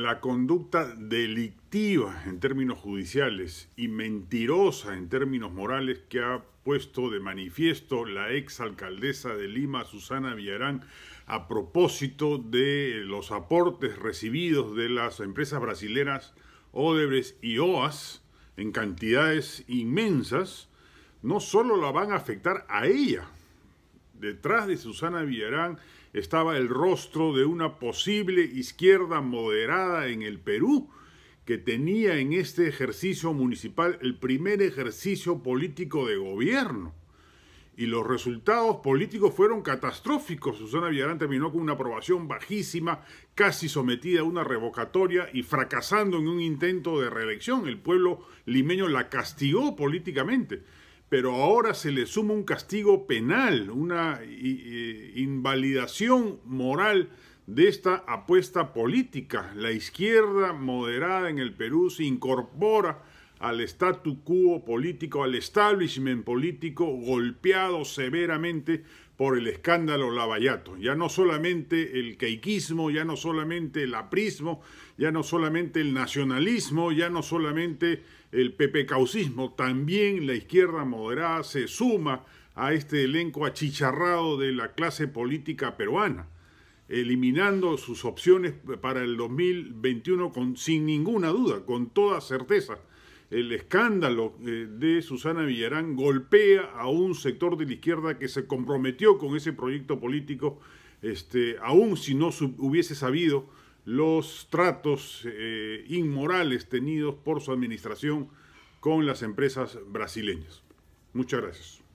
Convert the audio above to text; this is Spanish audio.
la conducta delictiva en términos judiciales y mentirosa en términos morales que ha puesto de manifiesto la exalcaldesa de Lima, Susana Villarán, a propósito de los aportes recibidos de las empresas brasileñas Odebrecht y OAS en cantidades inmensas, no solo la van a afectar a ella, Detrás de Susana Villarán estaba el rostro de una posible izquierda moderada en el Perú que tenía en este ejercicio municipal el primer ejercicio político de gobierno. Y los resultados políticos fueron catastróficos. Susana Villarán terminó con una aprobación bajísima, casi sometida a una revocatoria y fracasando en un intento de reelección. El pueblo limeño la castigó políticamente pero ahora se le suma un castigo penal, una invalidación moral de esta apuesta política. La izquierda moderada en el Perú se incorpora al statu quo político, al establishment político golpeado severamente por el escándalo Lavallato. Ya no solamente el caiquismo, ya no solamente el aprismo, ya no solamente el nacionalismo, ya no solamente el pepecaucismo, también la izquierda moderada se suma a este elenco achicharrado de la clase política peruana eliminando sus opciones para el 2021 con, sin ninguna duda, con toda certeza el escándalo eh, de Susana Villarán golpea a un sector de la izquierda que se comprometió con ese proyecto político, este, aun si no hubiese sabido los tratos eh, inmorales tenidos por su administración con las empresas brasileñas. Muchas gracias.